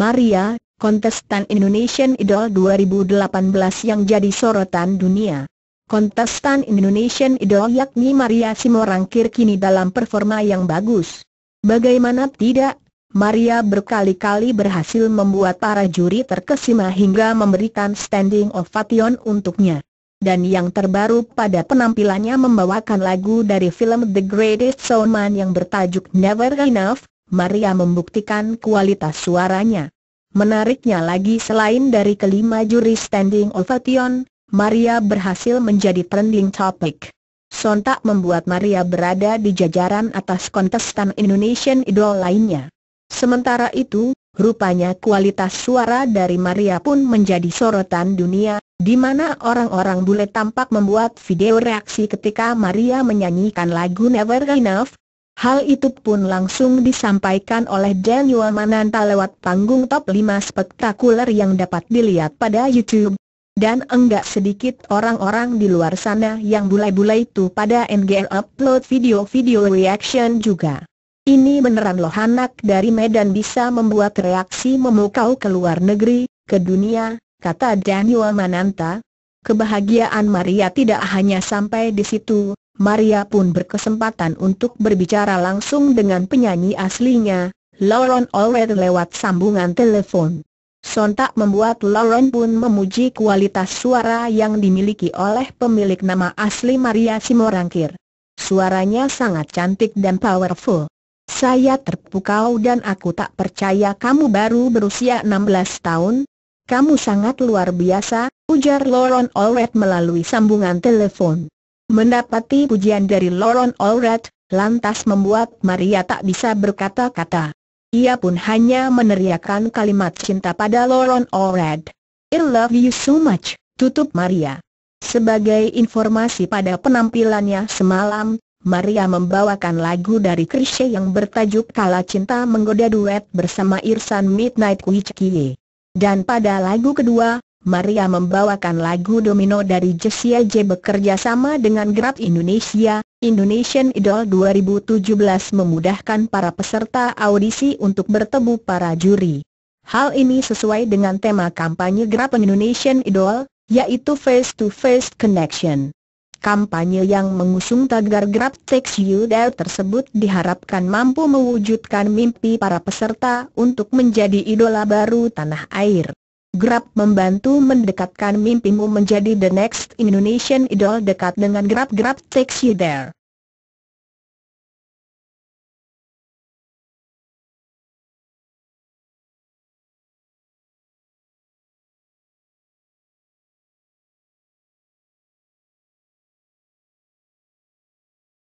Maria, kontestan Indonesian Idol 2018 yang jadi sorotan dunia. Kontestan Indonesian Idol yakni Maria Simorangkir kini dalam performa yang bagus. Bagaimana tidak, Maria berkali-kali berhasil membuat para juri terkesima hingga memberikan standing ovation untuknya. Dan yang terbaru pada penampilannya membawakan lagu dari film The Greatest Showman yang bertajuk Never Enough, Maria membuktikan kualitas suaranya. Menariknya lagi selain dari kelima juri standing ovation, Maria berhasil menjadi trending topic. Sontak membuat Maria berada di jajaran atas kontestan Indonesian Idol lainnya. Sementara itu, rupanya kualitas suara dari Maria pun menjadi sorotan dunia, di mana orang-orang bule tampak membuat video reaksi ketika Maria menyanyikan lagu Never Enough, Hal itu pun langsung disampaikan oleh Daniel Mananta lewat panggung top 5 spektakuler yang dapat dilihat pada YouTube. Dan enggak sedikit orang-orang di luar sana yang bule-bule itu pada NGL upload video-video reaction juga. Ini beneran loh anak dari Medan bisa membuat reaksi memukau ke luar negeri, ke dunia, kata Daniel Mananta. Kebahagiaan Maria tidak hanya sampai di situ, Maria pun berkesempatan untuk berbicara langsung dengan penyanyi aslinya, Lauren Allred lewat sambungan telepon. Sontak membuat Lauren pun memuji kualitas suara yang dimiliki oleh pemilik nama asli Maria Simorangkir. Suaranya sangat cantik dan powerful. Saya terpukau dan aku tak percaya kamu baru berusia 16 tahun. Kamu sangat luar biasa, ujar Lauren Allred melalui sambungan telepon. Mendapati pujian dari Loron Allred, lantas membuat Maria tak bisa berkata-kata. Ia pun hanya meneriakkan kalimat cinta pada Loron Allred. I love you so much, tutup Maria. Sebagai informasi pada penampilannya semalam, Maria membawakan lagu dari Krisye yang bertajuk Kala Cinta Menggoda duet bersama Irsan Midnight Kuichikie. Dan pada lagu kedua, Maria membawakan lagu domino dari Jessia J bekerja sama dengan Grab Indonesia, Indonesian Idol 2017 memudahkan para peserta audisi untuk bertemu para juri. Hal ini sesuai dengan tema kampanye Grab Indonesian Idol, yaitu Face to Face Connection. Kampanye yang mengusung tagar Grab Takes You There tersebut diharapkan mampu mewujudkan mimpi para peserta untuk menjadi idola baru tanah air. Grab membantu mendekatkan mimpimu menjadi the next Indonesian idol dekat dengan Grab Grab takes you there.